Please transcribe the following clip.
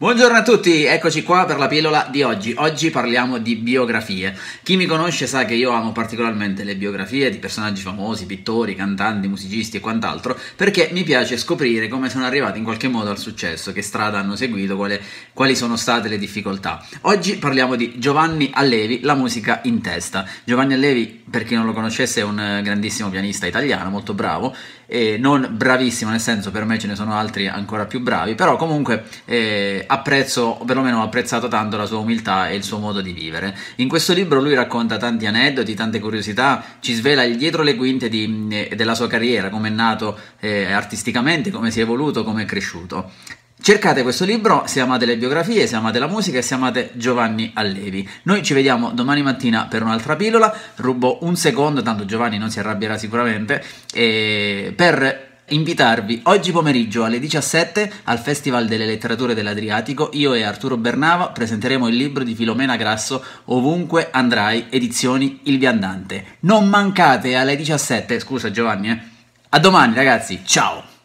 Buongiorno a tutti, eccoci qua per la pillola di oggi. Oggi parliamo di biografie. Chi mi conosce sa che io amo particolarmente le biografie di personaggi famosi, pittori, cantanti, musicisti e quant'altro, perché mi piace scoprire come sono arrivati in qualche modo al successo, che strada hanno seguito, quale, quali sono state le difficoltà. Oggi parliamo di Giovanni Allevi, la musica in testa. Giovanni Allevi, per chi non lo conoscesse, è un grandissimo pianista italiano, molto bravo, non bravissimo nel senso per me ce ne sono altri ancora più bravi, però comunque... Eh, apprezzo, o perlomeno ho apprezzato tanto la sua umiltà e il suo modo di vivere. In questo libro lui racconta tanti aneddoti, tante curiosità, ci svela il dietro le quinte di, eh, della sua carriera, come è nato eh, artisticamente, come si è evoluto, come è cresciuto. Cercate questo libro se amate le biografie, se amate la musica e se amate Giovanni Allevi. Noi ci vediamo domani mattina per un'altra pillola. Rubo un secondo, tanto Giovanni non si arrabbierà sicuramente. Eh, per invitarvi oggi pomeriggio alle 17 al Festival delle Letterature dell'Adriatico. Io e Arturo Bernava presenteremo il libro di Filomena Grasso Ovunque andrai, edizioni Il Viandante. Non mancate alle 17. Scusa Giovanni, eh. A domani ragazzi, ciao!